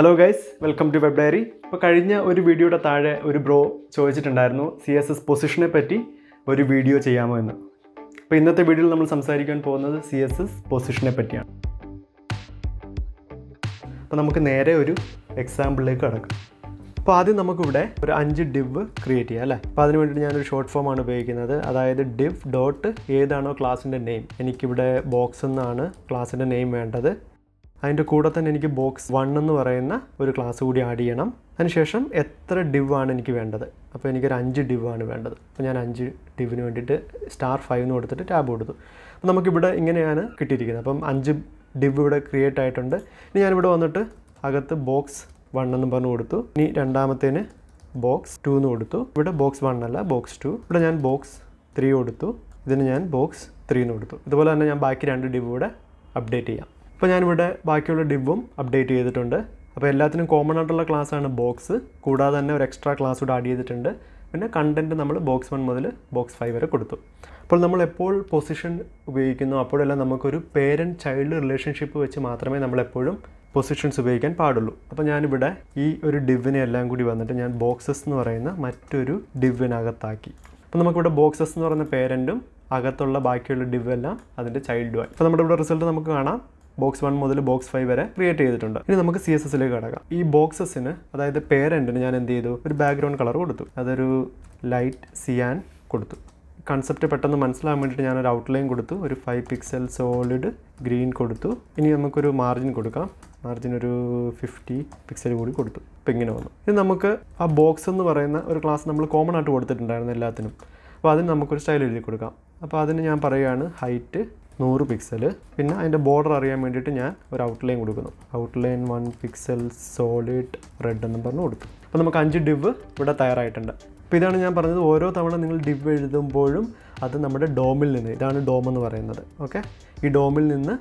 hello guys welcome to web diary ഇപ്പോൾ കഴിഞ്ഞ ഒരു വീഡിയോയുടെ താഴെ ഒരു ബ്രോ ചോദിച്ചിട്ടുണ്ടായിരുന്നു സി എസ് എസ് പൊസിഷനെ പറ്റി ഒരു വീഡിയോ ചെയ്യാമോ എന്ന് അപ്പോൾ ഇന്നത്തെ വീഡിയോയിൽ നമ്മൾ സംസാരിക്കാൻ പോകുന്നത് സി എസ് എസ് പൊസിഷനെ പറ്റിയാണ് അപ്പോൾ നമുക്ക് നേരെ ഒരു എക്സാമ്പിളിലേക്ക് കടക്കാം അപ്പോൾ ആദ്യം നമുക്കിവിടെ ഒരു അഞ്ച് ഡിവ് ക്രിയേറ്റ് ചെയ്യാം അല്ലേ അപ്പോൾ അതിനുവേണ്ടി ഞാനൊരു ഷോർട്ട് ഫോമാണ് ഉപയോഗിക്കുന്നത് അതായത് ഡിവ് ഡോട്ട് ഏതാണോ ക്ലാസ്സിൻ്റെ നെയിം എനിക്കിവിടെ ബോക്സ് എന്നാണ് ക്ലാസ്സിൻ്റെ നെയിം വേണ്ടത് അതിൻ്റെ കൂടെ തന്നെ എനിക്ക് ബോക്സ് വൺ എന്ന് പറയുന്ന ഒരു ക്ലാസ് കൂടി ആഡ് ചെയ്യണം അതിനുശേഷം എത്ര ഡിവ് ആണ് എനിക്ക് വേണ്ടത് അപ്പോൾ എനിക്കൊരു അഞ്ച് ഡിവ് ആണ് വേണ്ടത് അപ്പോൾ ഞാൻ അഞ്ച് ഡിവിന് വേണ്ടിയിട്ട് സ്റ്റാർ ഫൈവ് എന്ന് കൊടുത്തിട്ട് ടാബ് കൊടുത്തു അപ്പോൾ നമുക്കിവിടെ ഇങ്ങനെയാണ് കിട്ടിയിരിക്കുന്നത് അപ്പം അഞ്ച് ഡിവ് ഇവിടെ ക്രിയേറ്റ് ആയിട്ടുണ്ട് ഇനി ഞാനിവിടെ വന്നിട്ട് അകത്ത് ബോക്സ് വൺ എന്ന് പറഞ്ഞു കൊടുത്തു ഇനി രണ്ടാമത്തേന് ബോക്സ് ടു എന്ന് കൊടുത്തു ഇവിടെ ബോക്സ് വൺ അല്ല ബോക്സ് ടു ഇവിടെ ഞാൻ ബോക്സ് ത്രീ കൊടുത്തു ഇതിന് ഞാൻ ബോക്സ് ത്രീ എന്ന് കൊടുത്തു ഇതുപോലെ തന്നെ ഞാൻ ബാക്കി രണ്ട് ഡിവ് ഇവിടെ അപ്ഡേറ്റ് ചെയ്യാം അപ്പോൾ ഞാനിവിടെ ബാക്കിയുള്ള ഡിവും അപ്ഡേറ്റ് ചെയ്തിട്ടുണ്ട് അപ്പോൾ എല്ലാത്തിനും കോമൺ ആയിട്ടുള്ള ക്ലാസ് ആണ് ബോക്സ് കൂടാതെ തന്നെ ഒരു എക്സ്ട്രാ ക്ലാസ് കൂടെ ആഡ് ചെയ്തിട്ടുണ്ട് പിന്നെ കണ്ടൻറ്റ് നമ്മൾ ബോക്സ് വൺ മുതൽ ബോക്സ് ഫൈവ് വരെ കൊടുത്തു അപ്പോൾ നമ്മൾ എപ്പോൾ പൊസിഷൻ ഉപയോഗിക്കുന്നു അപ്പോഴെല്ലാം നമുക്കൊരു പേരൻറ്റ് ചൈൽഡ് റിലേഷൻഷിപ്പ് വെച്ച് മാത്രമേ നമ്മളെപ്പോഴും പൊസിഷൻസ് ഉപയോഗിക്കാൻ പാടുള്ളൂ അപ്പോൾ ഞാനിവിടെ ഈ ഒരു ഡിവിനെ എല്ലാം കൂടി വന്നിട്ട് ഞാൻ ബോക്സസ് എന്ന് പറയുന്ന മറ്റൊരു ഡിവിനകത്താക്കി അപ്പോൾ നമുക്കിവിടെ ബോക്സസ് എന്ന് പറയുന്ന പേരൻറ്റും അകത്തുള്ള ബാക്കിയുള്ള എല്ലാം അതിൻ്റെ ചൈൽഡുമായി അപ്പോൾ നമ്മുടെ ഇവിടെ റിസൾട്ട് നമുക്ക് കാണാം ബോക്സ് വൺ മുതൽ ബോക്സ് ഫൈവ് വരെ ക്രിയേറ്റ് ചെയ്തിട്ടുണ്ട് ഇനി നമുക്ക് സി എസ് എസിലേക്ക് കടക്കാം ഈ ബോക്സസിന് അതായത് പേരൻറ്റിന് ഞാൻ എന്ത് ചെയ്തു ഒരു ബാക്ക്ഗ്രൗണ്ട് കളർ കൊടുത്തു അതൊരു ലൈറ്റ് സിയാൻ കൊടുത്തു കൺസെപ്റ്റ് പെട്ടെന്ന് മനസ്സിലാകാൻ വേണ്ടിയിട്ട് ഞാനൊരു ഔട്ട്ലൈൻ കൊടുത്തു ഒരു ഫൈവ് പിക്സൽ സോളിഡ് ഗ്രീൻ കൊടുത്തു ഇനി നമുക്കൊരു മാർജിൻ കൊടുക്കാം മാർജിൻ ഒരു ഫിഫ്റ്റി പിക്സൽ കൂടി കൊടുത്തു ഇപ്പം ഇങ്ങനെ വന്നു ഇനി നമുക്ക് ആ ബോക്സ് എന്ന് പറയുന്ന ഒരു ക്ലാസ് നമ്മൾ കോമൺ ആയിട്ട് കൊടുത്തിട്ടുണ്ടായിരുന്നു എല്ലാത്തിനും അപ്പോൾ അതിന് നമുക്കൊരു സ്റ്റൈൽ എഴുതി കൊടുക്കാം അപ്പോൾ അതിന് ഞാൻ പറയുകയാണ് ഹൈറ്റ് നൂറ് പിക്സൽ പിന്നെ അതിൻ്റെ ബോർഡർ അറിയാൻ വേണ്ടിയിട്ട് ഞാൻ ഒരു ഔട്ട്ലൈൻ കൊടുക്കുന്നു outline one pixel solid red എന്നും പറഞ്ഞ് കൊടുക്കും അപ്പോൾ നമുക്ക് അഞ്ച് ഡിവ് ഇവിടെ തയ്യാറായിട്ടുണ്ട് അപ്പോൾ ഇതാണ് ഞാൻ പറഞ്ഞത് ഓരോ തവണ നിങ്ങൾ ഡിവ് എഴുതുമ്പോഴും അത് നമ്മുടെ ഡോമിൽ നിന്ന് ഇതാണ് ഡോം എന്ന് പറയുന്നത് ഓക്കെ ഈ ഡോമിൽ നിന്ന്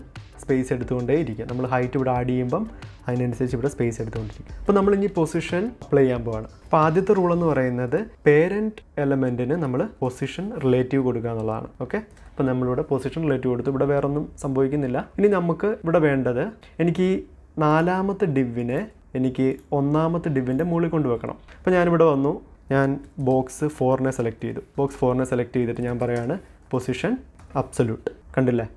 സ്പേസ് എടുത്തുകൊണ്ടേ ഇരിക്കുക നമ്മൾ ഹൈറ്റ് ഇവിടെ ആഡ് ചെയ്യുമ്പം അതിനനുസരിച്ച് ഇവിടെ സ്പേസ് എടുത്തുകൊണ്ടിരിക്കും അപ്പോൾ നമ്മൾ ഇനി പൊസിഷൻ അപ്ലൈ ചെയ്യാൻ പോവാണ് അപ്പോൾ ആദ്യത്തെ റൂൾ എന്ന് പറയുന്നത് പേരൻറ്റ് എലമെൻറ്റിന് നമ്മൾ പൊസിഷൻ റിലേറ്റീവ് കൊടുക്കുക എന്നുള്ളതാണ് ഓക്കെ അപ്പോൾ നമ്മളിവിടെ പൊസിഷൻ റിലേറ്റീവ് കൊടുത്തു ഇവിടെ വേറൊന്നും സംഭവിക്കുന്നില്ല ഇനി നമുക്ക് ഇവിടെ വേണ്ടത് എനിക്ക് ഈ നാലാമത്തെ ഡിവിനെ എനിക്ക് ഒന്നാമത്തെ ഡിവിൻ്റെ മുകളിൽ കൊണ്ടുവെക്കണം അപ്പോൾ ഞാനിവിടെ വന്നു ഞാൻ ബോക്സ് ഫോറിനെ സെലക്ട് ചെയ്തു ബോക്സ് ഫോറിനെ സെലക്ട് ചെയ്തിട്ട് ഞാൻ പറയുകയാണ് പൊസിഷൻ അബ്സല്യൂട്ട് കണ്ടില്ലേ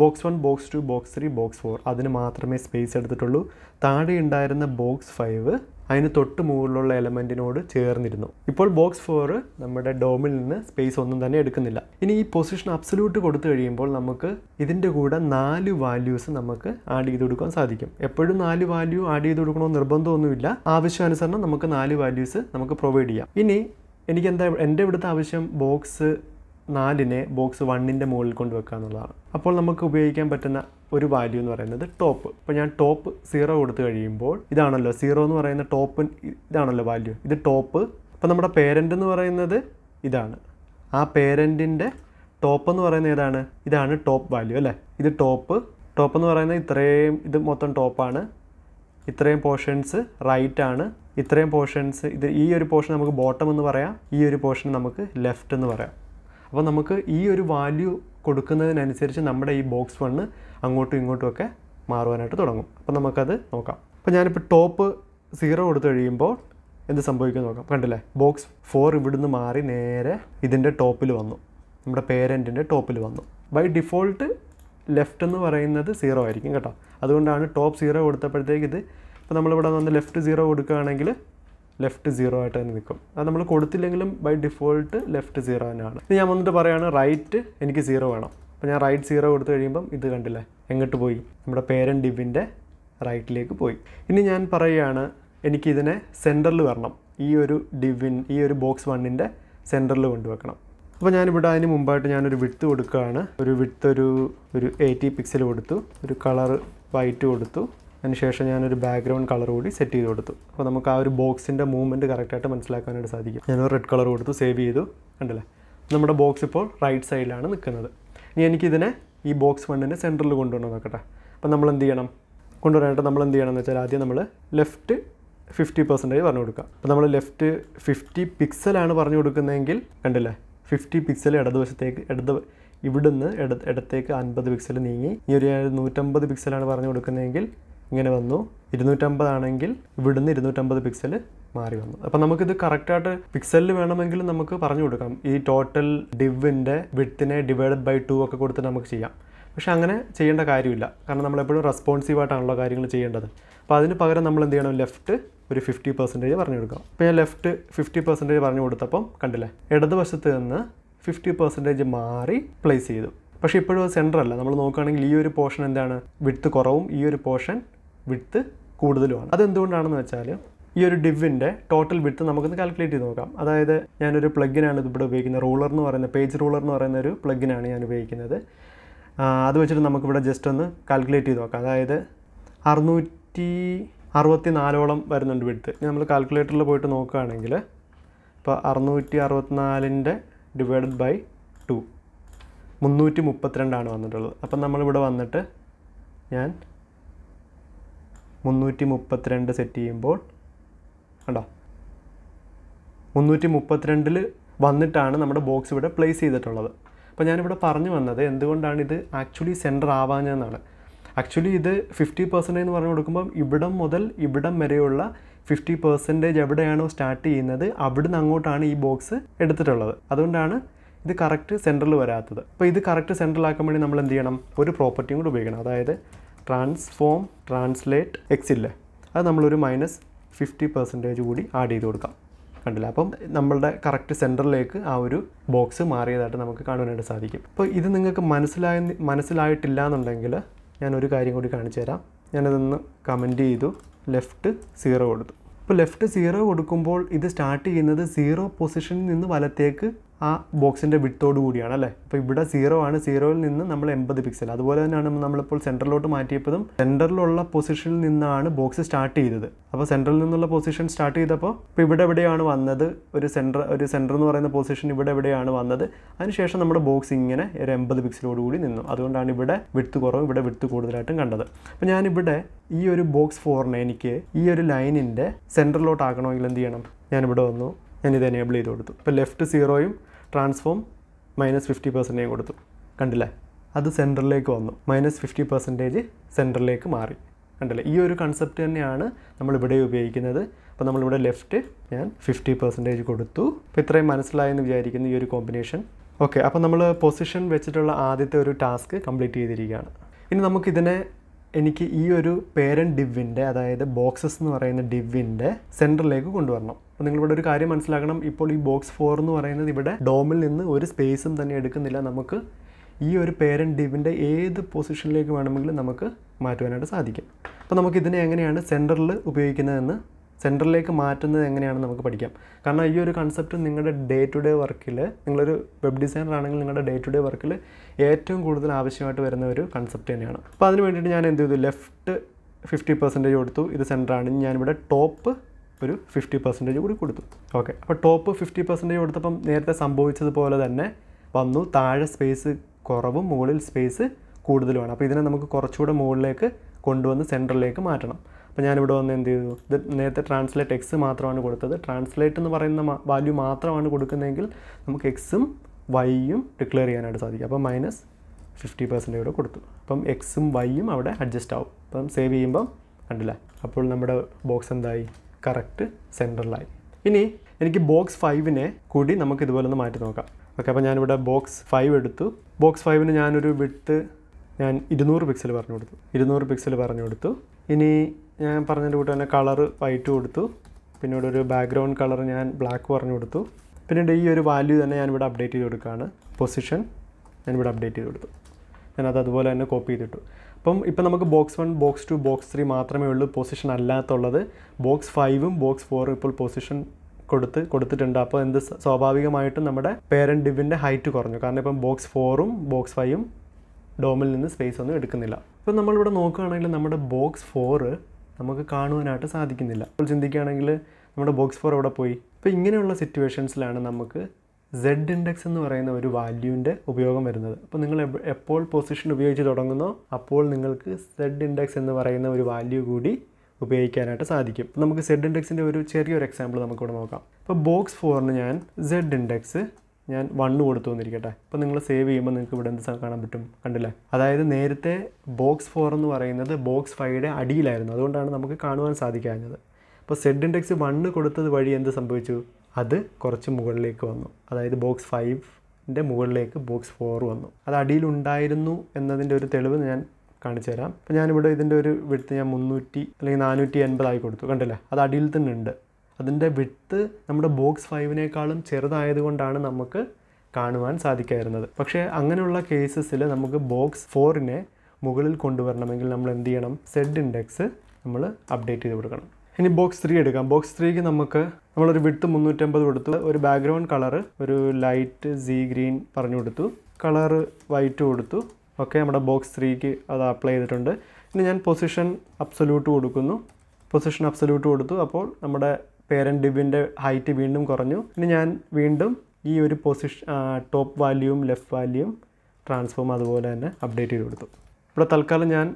box one box two box three box four അതിന് മാത്രമേ സ്പേസ് എടുത്തിട്ടുള്ളൂ താഴെ ഉണ്ടായിരുന്ന ബോക്സ് ഫൈവ് അതിന് തൊട്ട് മുകളിലുള്ള എലമെൻറ്റിനോട് ചേർന്നിരുന്നു ഇപ്പോൾ ബോക്സ് ഫോർ നമ്മുടെ ഡോമിൽ നിന്ന് സ്പേസ് ഒന്നും തന്നെ എടുക്കുന്നില്ല ഇനി ഈ പൊസിഷൻ അബ്സല്യൂട്ട് കൊടുത്തു കഴിയുമ്പോൾ നമുക്ക് ഇതിൻ്റെ കൂടെ നാല് വാല്യൂസ് നമുക്ക് ആഡ് ചെയ്ത് കൊടുക്കാൻ സാധിക്കും എപ്പോഴും നാല് വാല്യൂ ആഡ് ചെയ്ത് കൊടുക്കണമെന്ന് നിർബന്ധമൊന്നുമില്ല ആവശ്യാനുസരണം നമുക്ക് നാല് വാല്യൂസ് നമുക്ക് പ്രൊവൈഡ് ചെയ്യാം ഇനി എനിക്ക് എന്താ എൻ്റെ ഇവിടുത്തെ ആവശ്യം ബോക്സ് നാലിനെ ബോക്സ് വണ്ണിൻ്റെ മുകളിൽ കൊണ്ട് വെക്കുക എന്നുള്ളതാണ് അപ്പോൾ നമുക്ക് ഉപയോഗിക്കാൻ പറ്റുന്ന ഒരു വാല്യൂ എന്ന് പറയുന്നത് ടോപ്പ് ഇപ്പോൾ ഞാൻ ടോപ്പ് സീറോ കൊടുത്തു കഴിയുമ്പോൾ ഇതാണല്ലോ സീറോ എന്ന് പറയുന്ന ടോപ്പ് ഇതാണല്ലോ വാല്യൂ ഇത് ടോപ്പ് അപ്പോൾ നമ്മുടെ പേരൻ്റ് എന്ന് പറയുന്നത് ഇതാണ് ആ പേരൻറ്റിൻ്റെ ടോപ്പ് എന്ന് പറയുന്നത് ഏതാണ് ഇതാണ് ടോപ്പ് വാല്യൂ അല്ലേ ഇത് ടോപ്പ് ടോപ്പ് എന്ന് പറയുന്നത് ഇത്രയും ഇത് മൊത്തം ടോപ്പാണ് ഇത്രയും പോർഷൻസ് റൈറ്റ് ആണ് ഇത്രയും പോർഷൻസ് ഇത് ഈ ഒരു പോർഷൻ നമുക്ക് ബോട്ടം എന്ന് പറയാം ഈ ഒരു പോർഷൻ നമുക്ക് ലെഫ്റ്റ് എന്ന് പറയാം അപ്പോൾ നമുക്ക് ഈ ഒരു വാല്യൂ കൊടുക്കുന്നതിനനുസരിച്ച് നമ്മുടെ ഈ ബോക്സ് ഫണ്ണ് അങ്ങോട്ടും ഇങ്ങോട്ടുമൊക്കെ മാറുവാനായിട്ട് തുടങ്ങും അപ്പോൾ നമുക്കത് നോക്കാം അപ്പോൾ ഞാനിപ്പോൾ ടോപ്പ് സീറോ കൊടുത്തു കഴിയുമ്പോൾ എന്ത് സംഭവിക്കും നോക്കാം കണ്ടില്ലേ ബോക്സ് ഫോർ ഇവിടുന്ന് മാറി നേരെ ഇതിൻ്റെ ടോപ്പിൽ വന്നു നമ്മുടെ പേരൻറ്റിൻ്റെ ടോപ്പിൽ വന്നു ബൈ ഡിഫോൾട്ട് ലെഫ്റ്റ് എന്ന് പറയുന്നത് സീറോ ആയിരിക്കും കേട്ടോ അതുകൊണ്ടാണ് ടോപ്പ് സീറോ കൊടുത്തപ്പോഴത്തേക്ക് ഇത് ഇപ്പോൾ നമ്മളിവിടെ വന്ന് ലെഫ്റ്റ് സീറോ കൊടുക്കുകയാണെങ്കിൽ ലെഫ്റ്റ് സീറോ ആയിട്ട് തന്നെ നിൽക്കും അത് നമ്മൾ കൊടുത്തില്ലെങ്കിലും ബൈ ഡിഫോൾട്ട് ലെഫ്റ്റ് സീറോ തന്നെയാണ് ഇനി ഞാൻ വന്നിട്ട് പറയുകയാണ് റൈറ്റ് എനിക്ക് സീറോ വേണം അപ്പോൾ ഞാൻ റൈറ്റ് സീറോ കൊടുത്തു കഴിയുമ്പം ഇത് കണ്ടില്ലേ എങ്ങോട്ട് പോയി നമ്മുടെ പേരൻ്റ് ഡിബിൻ്റെ റൈറ്റിലേക്ക് പോയി ഇനി ഞാൻ പറയുകയാണ് എനിക്കിതിനെ സെൻറ്ററിൽ വരണം ഈ ഒരു ഡിവിൻ ഈ ഒരു ബോക്സ് വണ്ണിൻ്റെ സെൻറ്ററിൽ കൊണ്ടുവെക്കണം അപ്പോൾ ഞാനിവിടെ അതിന് മുമ്പായിട്ട് ഞാനൊരു വിത്ത് കൊടുക്കുകയാണ് ഒരു വിത്ത് ഒരു ഒരു എയ്റ്റി പിക്സൽ കൊടുത്തു ഒരു കളർ വൈറ്റ് കൊടുത്തു അതിനുശേഷം ഞാനൊരു ബാക്ക്ഗ്രൗണ്ട് കളർ കൂടി സെറ്റ് ചെയ്ത് കൊടുത്തു അപ്പോൾ നമുക്ക് ആ ഒരു ബോക്സിൻ്റെ മൂവ്മെൻറ്റ് കറക്റ്റായിട്ട് മനസ്സിലാക്കാനായിട്ട് സാധിക്കും ഞാനൊരു റെഡ് കളർ കൊടുത്തു സേവ് ചെയ്തു കണ്ടല്ലേ നമ്മുടെ ബോക്സ് ഇപ്പോൾ റൈറ്റ് സൈഡിലാണ് നിൽക്കുന്നത് ഇനി എനിക്കിതിനെ ഈ ബോക്സ് ഫണ്ടിൻ്റെ സെൻറ്ററിൽ കൊണ്ടുവരണം നോക്കട്ടെ അപ്പോൾ നമ്മൾ എന്ത് ചെയ്യണം കൊണ്ടുവരാനായിട്ട് നമ്മൾ എന്ത് ചെയ്യണം എന്ന് വെച്ചാൽ ആദ്യം നമ്മൾ ലെഫ്റ്റ് ഫിഫ്റ്റി പെർസെൻറ്റേജ് പറഞ്ഞു കൊടുക്കുക അപ്പോൾ നമ്മൾ ലെഫ്റ്റ് ഫിഫ്റ്റി പിക്സലാണ് പറഞ്ഞു കൊടുക്കുന്നതെങ്കിൽ കണ്ടില്ലേ ഫിഫ്റ്റി പിക്സൽ ഇടതുവശത്തേക്ക് ഇടത് ഇവിടുന്ന് ഇട ഇടത്തേക്ക് അൻപത് പിക്സൽ നീങ്ങി ഈ ഒരു നൂറ്റമ്പത് പിക്സലാണ് പറഞ്ഞു കൊടുക്കുന്നതെങ്കിൽ ഇങ്ങനെ വന്നു ഇരുന്നൂറ്റമ്പതാണെങ്കിൽ ഇവിടുന്ന് ഇരുന്നൂറ്റമ്പത് പിക്സൽ മാറി വന്നു അപ്പം നമുക്കിത് കറക്റ്റായിട്ട് പിക്സലിൽ വേണമെങ്കിൽ നമുക്ക് പറഞ്ഞു കൊടുക്കാം ഈ ടോട്ടൽ ഡിവിൻ്റെ വിഡ്ത്തിനെ ഡിവൈഡഡ് ബൈ ടു ഒക്കെ കൊടുത്ത് നമുക്ക് ചെയ്യാം പക്ഷെ അങ്ങനെ ചെയ്യേണ്ട കാര്യമില്ല കാരണം നമ്മളെപ്പോഴും റെസ്പോൺസീവായിട്ടാണല്ലോ കാര്യങ്ങൾ ചെയ്യേണ്ടത് അപ്പോൾ അതിന് പകരം നമ്മൾ എന്ത് ചെയ്യണം ലെഫ്റ്റ് ഒരു ഫിഫ്റ്റി പെർസെൻറ്റേജ് പറഞ്ഞു കൊടുക്കാം അപ്പോൾ ഞാൻ ലെഫ്റ്റ് ഫിഫ്റ്റി പെർസെൻറ്റേജ് പറഞ്ഞു കൊടുത്തപ്പം കണ്ടില്ലേ ഇടതുവശത്ത് നിന്ന് ഫിഫ്റ്റി പെർസെൻറ്റേജ് മാറി പ്ലേസ് ചെയ്തു പക്ഷേ ഇപ്പോഴും സെൻറ്റർ അല്ല നമ്മൾ നോക്കുകയാണെങ്കിൽ ഈ ഒരു പോർഷൻ എന്താണ് വിട്ത്ത് കുറവും ഈ ഒരു പോർഷൻ വിത്ത് കൂടുതലുമാണ് അതെന്തുകൊണ്ടാണെന്ന് വെച്ചാൽ ഈ ഒരു ഡിവിൻ്റെ ടോട്ടൽ വിത്ത് നമുക്കൊന്ന് കാൽക്കുലേറ്റ് ചെയ്ത് നോക്കാം അതായത് ഞാനൊരു പ്ലഗിനാണ് ഇതിവിടെ ഉപയോഗിക്കുന്നത് റൂളർ എന്ന് പറയുന്ന പേജ് റൂളർ എന്ന് പറയുന്ന ഒരു പ്ലഗിനാണ് ഞാൻ ഉപയോഗിക്കുന്നത് അത് വെച്ചിട്ട് നമുക്കിവിടെ ജസ്റ്റ് ഒന്ന് കാൽക്കുലേറ്റ് ചെയ്ത് നോക്കാം അതായത് അറുന്നൂറ്റി അറുപത്തി നാലോളം വരുന്നുണ്ട് വിത്ത് നമ്മൾ കാൽക്കുലേറ്ററിൽ പോയിട്ട് നോക്കുകയാണെങ്കിൽ ഇപ്പോൾ അറുന്നൂറ്റി അറുപത്തിനാലിൻ്റെ ഡിവൈഡഡ് ബൈ ടു മുന്നൂറ്റി മുപ്പത്തിരണ്ടാണ് വന്നിട്ടുള്ളത് അപ്പം നമ്മളിവിടെ വന്നിട്ട് ഞാൻ മുന്നൂറ്റി മുപ്പത്തിരണ്ട് സെറ്റ് ചെയ്യുമ്പോൾ കണ്ടോ മുന്നൂറ്റി മുപ്പത്തിരണ്ടിൽ വന്നിട്ടാണ് നമ്മുടെ ബോക്സ് ഇവിടെ പ്ലേസ് ചെയ്തിട്ടുള്ളത് അപ്പോൾ ഞാനിവിടെ പറഞ്ഞു വന്നത് എന്തുകൊണ്ടാണ് ഇത് ആക്ച്വലി സെൻറ്റർ ആവാഞ്ഞതെന്നാണ് ആക്ച്വലി ഇത് ഫിഫ്റ്റി പെർസെൻറ്റേജ് എന്ന് പറഞ്ഞു കൊടുക്കുമ്പം ഇവിടം മുതൽ ഇവിടം വരെയുള്ള ഫിഫ്റ്റി പെർസെൻറ്റേജ് എവിടെയാണോ സ്റ്റാർട്ട് ചെയ്യുന്നത് അവിടുന്ന് അങ്ങോട്ടാണ് ഈ ബോക്സ് എടുത്തിട്ടുള്ളത് അതുകൊണ്ടാണ് ഇത് കറക്റ്റ് സെൻറ്ററിൽ വരാത്തത് അപ്പോൾ ഇത് കറക്റ്റ് സെൻറ്ററിലാക്കാൻ വേണ്ടി നമ്മൾ എന്ത് ചെയ്യണം ഒരു പ്രോപ്പർട്ടിയും കൂടി ഉപയോഗിക്കണം അതായത് ട്രാൻസ്ഫോം ട്രാൻസ്ലേറ്റ് എക്സ് ഇല്ലേ അത് നമ്മളൊരു മൈനസ് ഫിഫ്റ്റി പെർസെൻറ്റേജ് കൂടി ആഡ് ചെയ്ത് കൊടുക്കാം കണ്ടില്ല അപ്പം നമ്മളുടെ കറക്റ്റ് സെൻറ്ററിലേക്ക് ആ ഒരു ബോക്സ് മാറിയതായിട്ട് നമുക്ക് കാണുവാനായിട്ട് സാധിക്കും അപ്പോൾ ഇത് നിങ്ങൾക്ക് മനസ്സിലായ മനസ്സിലായിട്ടില്ല എന്നുണ്ടെങ്കിൽ ഞാനൊരു കാര്യം കൂടി കാണിച്ചു തരാം ഞാനതൊന്ന് കമൻറ്റ് ചെയ്തു ലെഫ്റ്റ് സീറോ കൊടുത്തു അപ്പോൾ ലെഫ്റ്റ് സീറോ കൊടുക്കുമ്പോൾ ഇത് സ്റ്റാർട്ട് ചെയ്യുന്നത് സീറോ പൊസിഷനിൽ നിന്ന് വലത്തേക്ക് ആ ബോക്സിൻ്റെ വിട്ടോട് കൂടിയാണ് അല്ലേ അപ്പോൾ ഇവിടെ സീറോ ആണ് സീറോയിൽ നിന്ന് നമ്മൾ എൺപത് പിക്സൽ അതുപോലെ തന്നെയാണ് നമ്മളിപ്പോൾ സെൻറ്ററിലോട്ട് മാറ്റിയപ്പോഴും സെൻറ്ററിലുള്ള പൊസിഷനിൽ നിന്നാണ് ബോക്സ് സ്റ്റാർട്ട് ചെയ്തത് അപ്പോൾ സെൻറ്ററിൽ നിന്നുള്ള പൊസിഷൻ സ്റ്റാർട്ട് ചെയ്തപ്പോൾ ഇപ്പോൾ ഇവിടെ എവിടെയാണ് വന്നത് ഒരു സെൻറ്റർ ഒരു സെൻറ്റർ എന്ന് പറയുന്ന പൊസിഷൻ ഇവിടെ എവിടെയാണ് വന്നത് അതിനുശേഷം നമ്മുടെ ബോക്സ് ഇങ്ങനെ ഒരു എൺപത് പിക്സലോട് കൂടി നിന്നു അതുകൊണ്ടാണ് ഇവിടെ വിടുത്ത് കുറവും ഇവിടെ വിടുത്ത് കൂടുതലായിട്ടും കണ്ടത് അപ്പോൾ ഞാനിവിടെ ഈ ഒരു ബോക്സ് ഫോറിന് എനിക്ക് ഈ ഒരു ലൈനിൻ്റെ സെൻറ്ററിലോട്ടാക്കണമെങ്കിൽ എന്ത് ചെയ്യണം ഞാനിവിടെ വന്നു ഞാനിത് എനേബിൾ ചെയ്ത് കൊടുത്തു അപ്പോൾ ലെഫ്റ്റ് സീറോയും ട്രാൻസ്ഫോം മൈനസ് ഫിഫ്റ്റി പെർസെൻറ്റേജ് കൊടുത്തു കണ്ടില്ലേ അത് സെൻറ്ററിലേക്ക് വന്നു മൈനസ് ഫിഫ്റ്റി പെർസെൻറ്റേജ് സെൻറ്ററിലേക്ക് മാറി കണ്ടില്ലേ ഈ ഒരു കൺസെപ്റ്റ് തന്നെയാണ് നമ്മളിവിടെ ഉപയോഗിക്കുന്നത് അപ്പോൾ നമ്മളിവിടെ ലെഫ്റ്റ് ഞാൻ ഫിഫ്റ്റി പെർസെൻറ്റേജ് കൊടുത്തു അപ്പോൾ ഇത്രയും മനസ്സിലായെന്ന് വിചാരിക്കുന്നു ഈ ഒരു കോമ്പിനേഷൻ ഓക്കെ അപ്പോൾ നമ്മൾ പൊസിഷൻ വെച്ചിട്ടുള്ള ആദ്യത്തെ ഒരു ടാസ്ക് കംപ്ലീറ്റ് ചെയ്തിരിക്കുകയാണ് ഇനി നമുക്കിതിനെ എനിക്ക് ഈ ഒരു പേരൻറ്റ് ഡിവിൻ്റെ അതായത് ബോക്സസ് എന്ന് പറയുന്ന ഡിവിൻ്റെ സെൻറ്ററിലേക്ക് കൊണ്ടുവരണം അപ്പോൾ നിങ്ങളിവിടെ ഒരു കാര്യം മനസ്സിലാക്കണം ഇപ്പോൾ ഈ ബോക്സ് ഫോർ എന്ന് പറയുന്നത് ഇവിടെ ഡോമിൽ നിന്ന് ഒരു സ്പേസും തന്നെ എടുക്കുന്നില്ല നമുക്ക് ഈ ഒരു പേരൻറ്റ് ഡിവിൻ്റെ ഏത് പൊസിഷനിലേക്ക് വേണമെങ്കിലും നമുക്ക് മാറ്റുവാനായിട്ട് സാധിക്കും അപ്പോൾ നമുക്ക് ഇതിനെ എങ്ങനെയാണ് സെൻറ്ററിൽ ഉപയോഗിക്കുന്നതെന്ന് സെൻറ്ററിലേക്ക് മാറ്റുന്നത് എങ്ങനെയാണെന്ന് നമുക്ക് പഠിക്കാം കാരണം ഈ ഒരു കൺസെപ്റ്റ് നിങ്ങളുടെ ഡേ ടു ഡേ വർക്കിൽ നിങ്ങളൊരു വെബ് ഡിസൈനർ ആണെങ്കിൽ നിങ്ങളുടെ ഡേ ടു ഡേ വർക്കിൽ ഏറ്റവും കൂടുതൽ ആവശ്യമായിട്ട് വരുന്ന ഒരു കൺസെപ്റ്റ് തന്നെയാണ് അപ്പോൾ അതിന് വേണ്ടിയിട്ട് ഞാൻ എന്ത് ചെയ്തു ലെഫ്റ്റ് ഫിഫ്റ്റി പെർസെൻറ്റേജ് കൊടുത്തു ഇത് സെൻറ്ററാണ് ഞാനിവിടെ ടോപ്പ് ഒരു ഫിഫ്റ്റി പെർസെൻറ്റേജ് കൂടി കൊടുത്തു ഓക്കെ അപ്പോൾ ടോപ്പ് ഫിഫ്റ്റി പെർസെൻറ്റേജ് കൊടുത്തപ്പം നേരത്തെ സംഭവിച്ചതുപോലെ തന്നെ വന്നു താഴെ സ്പേസ് കുറവും മുകളിൽ സ്പേസ് കൂടുതലുമാണ് അപ്പോൾ ഇതിനെ നമുക്ക് കുറച്ചുകൂടെ മുകളിലേക്ക് കൊണ്ടുവന്ന് സെൻറ്ററിലേക്ക് മാറ്റണം അപ്പോൾ ഞാനിവിടെ വന്ന് എന്ത് ചെയ്തു ഇത് നേരത്തെ ട്രാൻസ്ലേറ്റ് എക്സ് മാത്രമാണ് കൊടുത്തത് ട്രാൻസ്ലേറ്റ് എന്ന് പറയുന്ന വാല്യൂ മാത്രമാണ് കൊടുക്കുന്നതെങ്കിൽ നമുക്ക് എക്സും വൈയും ഡിക്ലെയർ ചെയ്യാനായിട്ട് സാധിക്കും അപ്പോൾ മൈനസ് ഫിഫ്റ്റി പെർസെൻറ്റേജ് കൂടെ കൊടുത്തു അപ്പം എക്സും വൈയും അവിടെ അഡ്ജസ്റ്റ് ആവും അപ്പം സേവ് ചെയ്യുമ്പം കണ്ടില്ല അപ്പോൾ നമ്മുടെ ബോക്സ് എന്തായി കറക്റ്റ് സെൻറ്ററിലായി ഇനി എനിക്ക് ബോക്സ് ഫൈവിനെ കൂടി നമുക്ക് ഇതുപോലെ ഒന്ന് മാറ്റി നോക്കാം ഓക്കെ അപ്പോൾ ഞാനിവിടെ ബോക്സ് ഫൈവ് എടുത്തു ബോക്സ് ഫൈവിന് ഞാനൊരു വിട്ട് ഞാൻ ഇരുന്നൂറ് പിക്സൽ പറഞ്ഞു കൊടുത്തു ഇരുന്നൂറ് പിക്സൽ പറഞ്ഞു കൊടുത്തു ഇനി ഞാൻ പറഞ്ഞതിൻ്റെ കൂട്ടം തന്നെ കളർ വൈറ്റ് കൊടുത്തു പിന്നെ ഇവിടെ ഒരു ബാക്ക്ഗ്രൗണ്ട് കളർ ഞാൻ ബ്ലാക്ക് പറഞ്ഞു കൊടുത്തു പിന്നീട് ഈ ഒരു വാല്യൂ തന്നെ ഞാനിവിടെ അപ്ഡേറ്റ് ചെയ്ത് കൊടുക്കുകയാണ് പൊസിഷൻ ഞാനിവിടെ അപ്ഡേറ്റ് ചെയ്ത് കൊടുത്തു ഞാനത് അതുപോലെ തന്നെ കോപ്പി ചെയ്തിട്ടു അപ്പം ഇപ്പം നമുക്ക് box one box two box three മാത്രമേ ഉള്ളൂ പൊസിഷൻ അല്ലാത്തുള്ളത് ബോക്സ് ഫൈവും ബോക്സ് ഫോറും ഇപ്പോൾ പൊസിഷൻ കൊടുത്ത് കൊടുത്തിട്ടുണ്ട് അപ്പോൾ എന്ത് സ്വാഭാവികമായിട്ടും നമ്മുടെ പേരൻറ്റ് ഡിവിൻ്റെ ഹൈറ്റ് കുറഞ്ഞു കാരണം ഇപ്പം ബോക്സ് ഫോറും ബോക്സ് ഫൈവും ഡോമിൽ നിന്ന് സ്പേസ് ഒന്നും എടുക്കുന്നില്ല ഇപ്പം നമ്മളിവിടെ നോക്കുകയാണെങ്കിൽ നമ്മുടെ ബോക്സ് ഫോറ് നമുക്ക് കാണുവാനായിട്ട് സാധിക്കുന്നില്ല അപ്പോൾ ചിന്തിക്കുകയാണെങ്കിൽ നമ്മുടെ ബോക്സ് ഫോർ എവിടെ പോയി അപ്പോൾ ഇങ്ങനെയുള്ള സിറ്റുവേഷൻസിലാണ് നമുക്ക് സെഡ് ഇൻഡെക്സ് എന്ന് പറയുന്ന ഒരു വാല്യൂവിൻ്റെ ഉപയോഗം വരുന്നത് അപ്പോൾ നിങ്ങൾ എപ്പോൾ പൊസിഷൻ ഉപയോഗിച്ച് തുടങ്ങുന്നോ അപ്പോൾ നിങ്ങൾക്ക് സെഡ് ഇൻഡെക്സ് എന്ന് പറയുന്ന ഒരു വാല്യൂ കൂടി ഉപയോഗിക്കാനായിട്ട് സാധിക്കും അപ്പോൾ നമുക്ക് സെഡ് ഇൻഡെക്സിൻ്റെ ഒരു ചെറിയൊരു എക്സാമ്പിൾ നമുക്കിവിടെ നോക്കാം ഇപ്പോൾ ബോക്സ് ഫോറിന് ഞാൻ സെഡ് ഇൻഡെക്സ് ഞാൻ വണ്ണ് കൊടുത്തു വന്നിരിക്കട്ടെ അപ്പോൾ നിങ്ങൾ സേവ് ചെയ്യുമ്പോൾ നിങ്ങൾക്ക് ഇവിടെ എന്ത് കാണാൻ പറ്റും കണ്ടില്ലേ അതായത് നേരത്തെ ബോക്സ് ഫോർ എന്ന് പറയുന്നത് ബോക്സ് ഫൈവയുടെ അടിയിലായിരുന്നു അതുകൊണ്ടാണ് നമുക്ക് കാണുവാൻ സാധിക്കാഞ്ഞത് അപ്പോൾ സെഡ് ഇൻഡെക്സ് വണ്ണ് കൊടുത്തത് വഴി എന്ത് സംഭവിച്ചു അത് കുറച്ച് മുകളിലേക്ക് വന്നു അതായത് ബോക്സ് ഫൈവിൻ്റെ മുകളിലേക്ക് ബോക്സ് ഫോർ വന്നു അത് അടിയിലുണ്ടായിരുന്നു എന്നതിൻ്റെ ഒരു തെളിവ് ഞാൻ കാണിച്ചു തരാം അപ്പോൾ ഞാനിവിടെ ഇതിൻ്റെ ഒരു വിടുത്ത് ഞാൻ മുന്നൂറ്റി അല്ലെങ്കിൽ നാനൂറ്റി എൺപതായി കൊടുത്തു കണ്ടില്ലേ അത് അടിയിൽ തന്നെ ഉണ്ട് അതിൻ്റെ വിട്ട് നമ്മുടെ ബോക്സ് ഫൈവിനേക്കാളും ചെറുതായതുകൊണ്ടാണ് നമുക്ക് കാണുവാൻ സാധിക്കായിരുന്നത് പക്ഷേ അങ്ങനെയുള്ള കേസസിൽ നമുക്ക് ബോക്സ് ഫോറിനെ മുകളിൽ കൊണ്ടുവരണമെങ്കിൽ നമ്മൾ എന്ത് ചെയ്യണം സെഡ് ഇൻഡെക്സ് നമ്മൾ അപ്ഡേറ്റ് ചെയ്ത് കൊടുക്കണം ഇനി ബോക്സ് ത്രീ എടുക്കാം ബോക്സ് ത്രീക്ക് നമുക്ക് നമ്മളൊരു വിട്ട് മുന്നൂറ്റമ്പത് കൊടുത്തു ഒരു ബാക്ക്ഗ്രൗണ്ട് കളറ് ഒരു ലൈറ്റ് സീ ഗ്രീൻ പറഞ്ഞു കൊടുത്തു കളറ് വൈറ്റ് കൊടുത്തു ഓക്കെ നമ്മുടെ ബോക്സ് ത്രീക്ക് അത് അപ്ലൈ ചെയ്തിട്ടുണ്ട് ഇനി ഞാൻ പൊസിഷൻ അബ്സല്യൂട്ട് കൊടുക്കുന്നു പൊസിഷൻ അബ്സല്യൂട്ട് കൊടുത്തു അപ്പോൾ നമ്മുടെ പേരൻറ്റ് ഡിബിൻ്റെ ഹൈറ്റ് വീണ്ടും കുറഞ്ഞു ഇനി ഞാൻ വീണ്ടും ഈ ഒരു പൊസിഷൻ ടോപ്പ് വാല്യൂവും ലെഫ്റ്റ് വാല്യൂവും ട്രാൻസ്ഫോം അതുപോലെ തന്നെ അപ്ഡേറ്റ് ചെയ്ത് കൊടുത്തു ഇവിടെ തൽക്കാലം ഞാൻ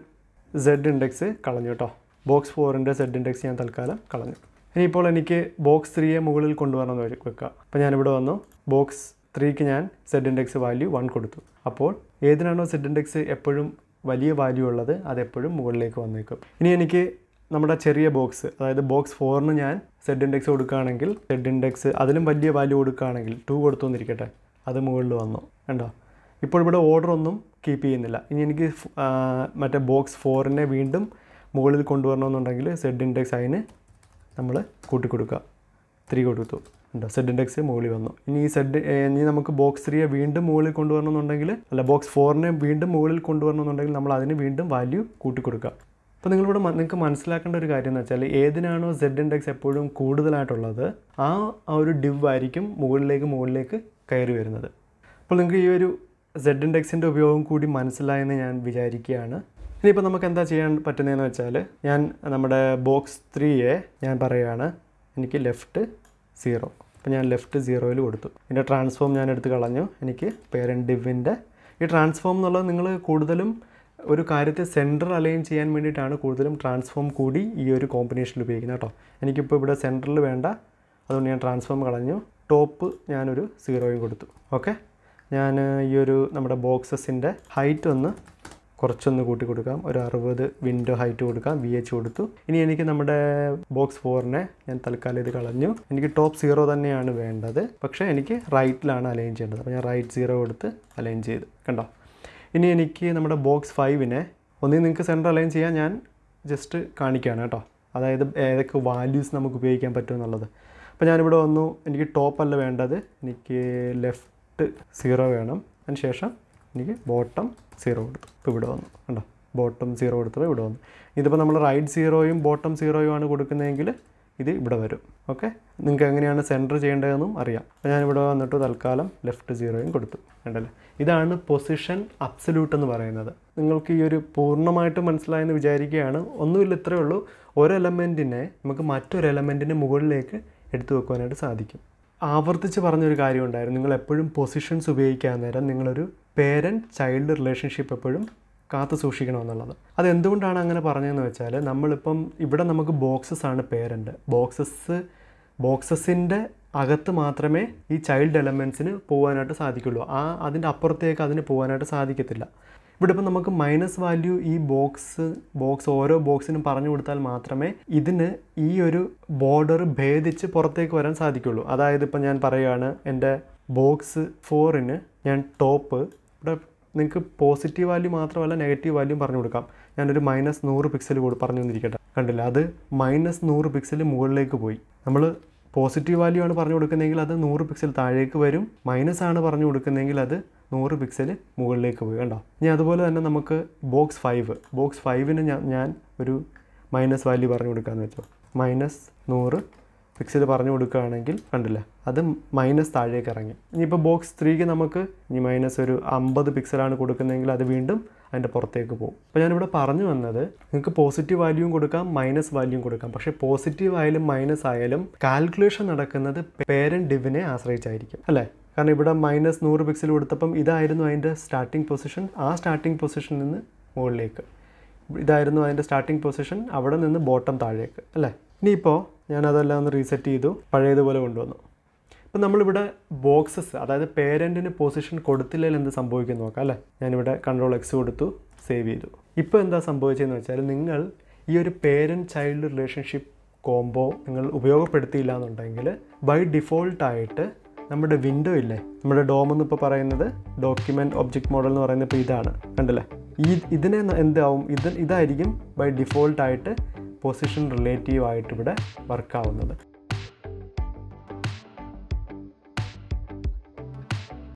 സെഡ് ഇൻഡെക്സ് കളഞ്ഞു കേട്ടോ ബോക്സ് ഫോറിൻ്റെ സെഡ് ഇൻഡെക്സ് ഞാൻ തൽക്കാലം കളഞ്ഞു ഇനിയിപ്പോൾ എനിക്ക് ബോക്സ് ത്രീയെ മുകളിൽ എന്ന് വെക്കുക അപ്പോൾ ഞാനിവിടെ വന്നു ബോക്സ് ത്രീക്ക് ഞാൻ സെഡ് ഇൻഡെക്സ് വാല്യൂ വൺ കൊടുത്തു അപ്പോൾ ഏതിനാണോ സെഡ് ഇൻഡെക്സ് എപ്പോഴും വലിയ വാല്യൂ ഉള്ളത് അതെപ്പോഴും മുകളിലേക്ക് വന്നേക്കും ഇനി എനിക്ക് നമ്മുടെ ചെറിയ ബോക്സ് അതായത് ബോക്സ് ഫോറിന് ഞാൻ സെഡ് ഇൻഡെക്സ് കൊടുക്കുകയാണെങ്കിൽ സെഡ് ഇൻഡെക്സ് അതിലും വലിയ വാല്യൂ കൊടുക്കുകയാണെങ്കിൽ ടു കൊടുത്തു എന്നിരിക്കട്ടെ അത് മുകളിൽ വന്നു കണ്ടോ ഇപ്പോൾ ഇവിടെ ഓർഡർ ഒന്നും കീപ്പ് ചെയ്യുന്നില്ല ഇനി എനിക്ക് മറ്റേ ബോക്സ് ഫോറിനെ വീണ്ടും മുകളിൽ കൊണ്ടുവരണമെന്നുണ്ടെങ്കിൽ സെഡ് ഇൻഡെക്സ് അതിന് നമ്മൾ കൂട്ടിക്കൊടുക്കുക ത്രീ കൊടുത്തു ഉണ്ടോ സെഡ് ഇൻഡെക്സ് മുകളിൽ വന്നു ഇനി ഈ സെഡ് ഇനി നമുക്ക് ബോക്സ് ത്രീയെ വീണ്ടും മുകളിൽ കൊണ്ടുവരണമെന്നുണ്ടെങ്കിൽ അല്ല ബോക്സ് ഫോറിനെ വീണ്ടും മുകളിൽ കൊണ്ടുവരണമെന്നുണ്ടെങ്കിൽ നമ്മൾ അതിന് വീണ്ടും വാല്യൂ കൂട്ടിക്കൊടുക്കുക അപ്പോൾ നിങ്ങളിവിടെ നിങ്ങൾക്ക് മനസ്സിലാക്കേണ്ട ഒരു കാര്യം എന്ന് വെച്ചാൽ ഏതിനാണോ സെഡ് ഇൻഡെക്സ് എപ്പോഴും കൂടുതലായിട്ടുള്ളത് ആ ഒരു ഡിവ് ആയിരിക്കും മുകളിലേക്ക് മുകളിലേക്ക് കയറി വരുന്നത് അപ്പോൾ നിങ്ങൾക്ക് ഈ ഒരു സെഡ് ഇൻഡെക്സിൻ്റെ ഉപയോഗം കൂടി മനസ്സിലായെന്ന് ഞാൻ വിചാരിക്കുകയാണ് ഇനിയിപ്പോൾ നമുക്ക് എന്താ ചെയ്യാൻ പറ്റുന്നതെന്ന് വെച്ചാൽ ഞാൻ നമ്മുടെ ബോക്സ് ത്രീയെ ഞാൻ പറയുകയാണ് എനിക്ക് ലെഫ്റ്റ് സീറോ അപ്പോൾ ഞാൻ ലെഫ്റ്റ് സീറോയിൽ കൊടുത്തു എൻ്റെ ട്രാൻസ്ഫോം ഞാൻ എടുത്ത് കളഞ്ഞു എനിക്ക് പേരൻറ്റ് ഡിവിൻ്റെ ഈ ട്രാൻസ്ഫോം എന്നുള്ളത് നിങ്ങൾ കൂടുതലും ഒരു കാര്യത്തെ സെൻറ്റർ അലൈൻ ചെയ്യാൻ വേണ്ടിയിട്ടാണ് കൂടുതലും ട്രാൻസ്ഫോം കൂടി ഈ ഒരു കോമ്പിനേഷനിൽ ഉപയോഗിക്കുന്നത് കേട്ടോ എനിക്കിപ്പോൾ ഇവിടെ സെൻറ്ററിൽ വേണ്ട അതുകൊണ്ട് ഞാൻ ട്രാൻസ്ഫോം കളഞ്ഞു ടോപ്പ് ഞാനൊരു സീറോയും കൊടുത്തു ഓക്കെ ഞാൻ ഈ ഒരു നമ്മുടെ ബോക്സസിൻ്റെ ഹൈറ്റ് ഒന്ന് കുറച്ചൊന്ന് കൂട്ടി കൊടുക്കാം ഒരു അറുപത് വിൻഡോ ഹൈറ്റ് കൊടുക്കാം വി എച്ച് കൊടുത്തു ഇനി എനിക്ക് നമ്മുടെ ബോക്സ് ഫോറിനെ ഞാൻ തൽക്കാലം ഇത് കളഞ്ഞു എനിക്ക് ടോപ്പ് സീറോ തന്നെയാണ് വേണ്ടത് പക്ഷേ എനിക്ക് റൈറ്റിലാണ് അലൈൻ ചെയ്യേണ്ടത് അപ്പോൾ ഞാൻ റൈറ്റ് സീറോ കൊടുത്ത് അലൈൻ ചെയ്ത് കണ്ടോ ഇനി എനിക്ക് നമ്മുടെ ബോക്സ് ഫൈവിനെ ഒന്നേ നിങ്ങൾക്ക് സെൻറ്റർ അലൈൻ ചെയ്യാൻ ഞാൻ ജസ്റ്റ് കാണിക്കുകയാണ് കേട്ടോ അതായത് ഏതൊക്കെ വാല്യൂസ് നമുക്ക് ഉപയോഗിക്കാൻ പറ്റും എന്നുള്ളത് അപ്പോൾ ഞാനിവിടെ വന്നു എനിക്ക് ടോപ്പ് അല്ല വേണ്ടത് എനിക്ക് ലെഫ്റ്റ് സീറോ വേണം അതിന് ശേഷം എനിക്ക് ബോട്ടം സീറോ കൊടുത്തു ഇപ്പോൾ ഇവിടെ വന്നു കണ്ടോ ബോട്ടം സീറോ കൊടുത്തപ്പോൾ ഇവിടെ വന്നു ഇതിപ്പോൾ നമ്മൾ റൈറ്റ് സീറോയും ബോട്ടം ആണ് കൊടുക്കുന്നതെങ്കിൽ ഇത് ഇവിടെ വരും ഓക്കെ നിങ്ങൾക്ക് എങ്ങനെയാണ് സെൻറ്റർ ചെയ്യേണ്ടതെന്നും അറിയാം അപ്പോൾ ഞാനിവിടെ വന്നിട്ട് തൽക്കാലം ലെഫ്റ്റ് സീറോയും കൊടുത്തു കണ്ടല്ലേ ഇതാണ് പൊസിഷൻ അബ്സല്യൂട്ട് എന്ന് പറയുന്നത് നിങ്ങൾക്ക് ഈ ഒരു പൂർണ്ണമായിട്ട് മനസ്സിലായെന്ന് വിചാരിക്കുകയാണ് ഒന്നുമില്ല ഇത്രയേ ഉള്ളൂ ഒരു നമുക്ക് മറ്റൊരു എലമെൻറ്റിൻ്റെ മുകളിലേക്ക് എടുത്തു വെക്കുവാനായിട്ട് സാധിക്കും ആവർത്തിച്ച് പറഞ്ഞൊരു കാര്യമുണ്ടായിരുന്നു നിങ്ങൾ എപ്പോഴും പൊസിഷൻസ് ഉപയോഗിക്കാൻ നേരം നിങ്ങളൊരു പേരൻറ്റ് ചൈൽഡ് റിലേഷൻഷിപ്പ് എപ്പോഴും കാത്തു സൂക്ഷിക്കണമെന്നുള്ളത് അത് അങ്ങനെ പറഞ്ഞതെന്ന് വെച്ചാൽ നമ്മളിപ്പം ഇവിടെ നമുക്ക് ബോക്സസ് ആണ് പേരൻ്റ് ബോക്സസ് ബോക്സസിൻ്റെ അകത്ത് മാത്രമേ ഈ ചൈൽഡ് എലമെൻസിന് പോകാനായിട്ട് സാധിക്കുള്ളൂ ആ അതിൻ്റെ അപ്പുറത്തേക്ക് അതിന് പോകാനായിട്ട് സാധിക്കത്തില്ല ഇവിടെ ഇപ്പം നമുക്ക് മൈനസ് വാല്യൂ ഈ ബോക്സ് ബോക്സ് ഓരോ ബോക്സിനും പറഞ്ഞു കൊടുത്താൽ മാത്രമേ ഇതിന് ഈ ഒരു ബോർഡർ ഭേദിച്ച് പുറത്തേക്ക് വരാൻ സാധിക്കുള്ളൂ അതായത് ഇപ്പം ഞാൻ പറയുകയാണ് എൻ്റെ ബോക്സ് ഫോറിന് ഞാൻ ടോപ്പ് ഇവിടെ നിങ്ങൾക്ക് പോസിറ്റീവ് വാല്യൂ മാത്രമല്ല നെഗറ്റീവ് വാല്യൂ പറഞ്ഞു കൊടുക്കാം ഞാനൊരു മൈനസ് നൂറ് പിക്സൽ കൂടി പറഞ്ഞു തന്നിരിക്കട്ടെ കണ്ടില്ല അത് മൈനസ് നൂറ് പിക്സൽ മുകളിലേക്ക് പോയി നമ്മൾ പോസിറ്റീവ് വാല്യൂ ആണ് പറഞ്ഞു കൊടുക്കുന്നതെങ്കിൽ അത് നൂറ് പിക്സൽ താഴേക്ക് വരും മൈനസ് ആണ് പറഞ്ഞു കൊടുക്കുന്നതെങ്കിൽ അത് നൂറ് പിക്സൽ മുകളിലേക്ക് പോയി കണ്ടോ ഇനി അതുപോലെ തന്നെ നമുക്ക് ബോക്സ് ഫൈവ് ബോക്സ് ഫൈവിന് ഞാൻ ഞാൻ ഒരു മൈനസ് വാല്യൂ പറഞ്ഞു കൊടുക്കാമെന്ന് വെച്ചോ മൈനസ് നൂറ് പിക്സൽ പറഞ്ഞു കൊടുക്കുകയാണെങ്കിൽ കണ്ടില്ല അത് മൈനസ് താഴേക്ക് ഇറങ്ങി ഇനിയിപ്പോൾ ബോക്സ് ത്രീക്ക് നമുക്ക് ഇനി മൈനസ് ഒരു അമ്പത് പിക്സലാണ് കൊടുക്കുന്നതെങ്കിൽ അത് വീണ്ടും അതിൻ്റെ പുറത്തേക്ക് പോകും അപ്പോൾ ഞാനിവിടെ പറഞ്ഞു വന്നത് നിങ്ങൾക്ക് പോസിറ്റീവ് വാല്യൂം കൊടുക്കാം മൈനസ് വാല്യൂം കൊടുക്കാം പക്ഷേ പോസിറ്റീവ് ആയാലും മൈനസ് ആയാലും കാൽക്കുലേഷൻ നടക്കുന്നത് പേരൻറ്റ് ഡിവിനെ ആശ്രയിച്ചായിരിക്കും അല്ലേ കാരണം ഇവിടെ മൈനസ് നൂറ് പിക്സൽ കൊടുത്തപ്പം ഇതായിരുന്നു അതിൻ്റെ സ്റ്റാർട്ടിംഗ് പൊസിഷൻ ആ സ്റ്റാർട്ടിംഗ് പൊസിഷനിൽ നിന്ന് മുകളിലേക്ക് ഇതായിരുന്നു അതിൻ്റെ സ്റ്റാർട്ടിംഗ് പൊസിഷൻ അവിടെ നിന്ന് ബോട്ടം താഴേക്ക് അല്ലേ ഇനിയിപ്പോൾ ഞാനതെല്ലാം ഒന്ന് റീസെറ്റ് ചെയ്തു പഴയതുപോലെ കൊണ്ടുവന്നു അപ്പം നമ്മളിവിടെ ബോക്സസ് അതായത് പേരൻറ്റിന് പൊസിഷൻ കൊടുത്തില്ലെങ്കിൽ എന്ത് സംഭവിക്കുന്നു നോക്കാം അല്ലേ ഞാനിവിടെ കൺട്രോൾ എക്സ് കൊടുത്തു സേവ് ചെയ്തു ഇപ്പോൾ എന്താ സംഭവിച്ചതെന്ന് വെച്ചാൽ നിങ്ങൾ ഈ ഒരു പേരൻറ്റ് ചൈൽഡ് റിലേഷൻഷിപ്പ് കോംബോ നിങ്ങൾ ഉപയോഗപ്പെടുത്തിയില്ല എന്നുണ്ടെങ്കിൽ ബൈ ഡിഫോൾട്ടായിട്ട് നമ്മുടെ വിൻഡോ ഇല്ലേ നമ്മുടെ ഡോം എന്ന് ഇപ്പോൾ പറയുന്നത് ഡോക്യുമെൻറ്റ് ഒബ്ജക്റ്റ് മോഡൽ എന്ന് പറയുന്നത് ഇപ്പോൾ ഇതാണ് കണ്ടല്ലേ ഈ ഇതിനെ എന്താവും ഇത് ഇതായിരിക്കും ബൈ ഡിഫോൾട്ടായിട്ട് പൊസിഷൻ റിലേറ്റീവ് ആയിട്ട് ഇവിടെ വർക്കാവുന്നത്